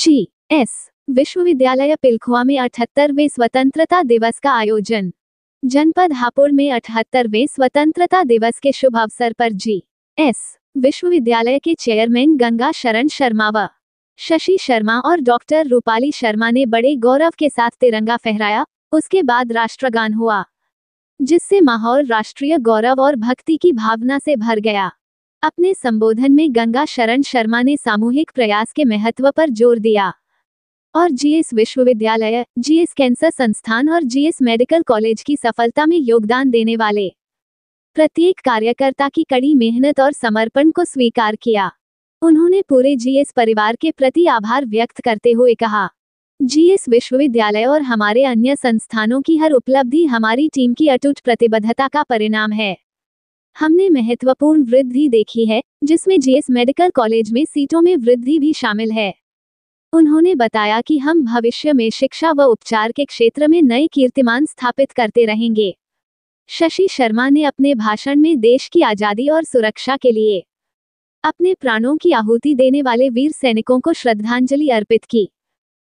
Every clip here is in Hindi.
जी एस विश्वविद्यालय पिलखुआ में अठहत्तरवे स्वतंत्रता दिवस का आयोजन जनपद हापुड़ में अठहत्तरवे स्वतंत्रता दिवस के शुभ अवसर पर जी एस विश्वविद्यालय के चेयरमैन गंगा शरण शर्मा व शशि शर्मा और डॉक्टर रूपाली शर्मा ने बड़े गौरव के साथ तिरंगा फहराया उसके बाद राष्ट्रगान हुआ जिससे माहौल राष्ट्रीय गौरव और भक्ति की भावना से भर गया अपने संबोधन में गंगा शरण शर्मा ने सामूहिक प्रयास के महत्व पर जोर दिया और जीएस विश्वविद्यालय जीएस कैंसर संस्थान और जीएस मेडिकल कॉलेज की सफलता में योगदान देने वाले प्रत्येक कार्यकर्ता की कड़ी मेहनत और समर्पण को स्वीकार किया उन्होंने पूरे जीएस परिवार के प्रति आभार व्यक्त करते हुए कहा जीएस विश्वविद्यालय और हमारे अन्य संस्थानों की हर उपलब्धि हमारी टीम की अटूट प्रतिबद्धता का परिणाम है हमने महत्वपूर्ण वृद्धि देखी है जिसमें जीएस मेडिकल कॉलेज में सीटों में वृद्धि भी शामिल है उन्होंने बताया कि हम भविष्य में शिक्षा व उपचार के क्षेत्र में नए कीर्तिमान स्थापित करते रहेंगे शशि शर्मा ने अपने भाषण में देश की आज़ादी और सुरक्षा के लिए अपने प्राणों की आहुति देने वाले वीर सैनिकों को श्रद्धांजलि अर्पित की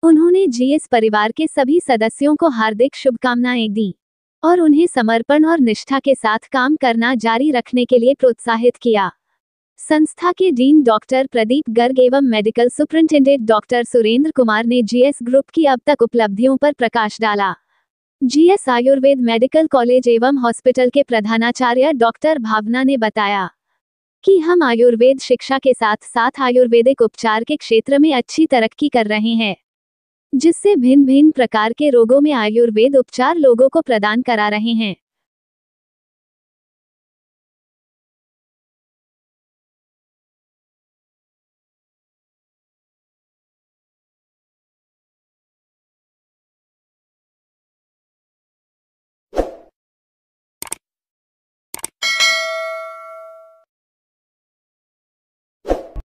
उन्होंने जीएस परिवार के सभी सदस्यों को हार्दिक शुभकामनाएं दी और उन्हें समर्पण और निष्ठा के साथ काम करना जारी रखने के लिए प्रोत्साहित किया संस्था के डीन डॉक्टर प्रदीप गर्ग एवं medical superintendent doctor Surendra Kumar ने जीएस ग्रुप की अब तक उपलब्धियों पर प्रकाश डाला जीएस आयुर्वेद मेडिकल कॉलेज एवं हॉस्पिटल के प्रधानाचार्य डॉक्टर भावना ने बताया कि हम आयुर्वेद शिक्षा के साथ साथ आयुर्वेदिक उपचार के क्षेत्र में अच्छी तरक्की कर रहे हैं जिससे भिन्न भिन्न प्रकार के रोगों में आयुर्वेद उपचार लोगों को प्रदान करा रहे हैं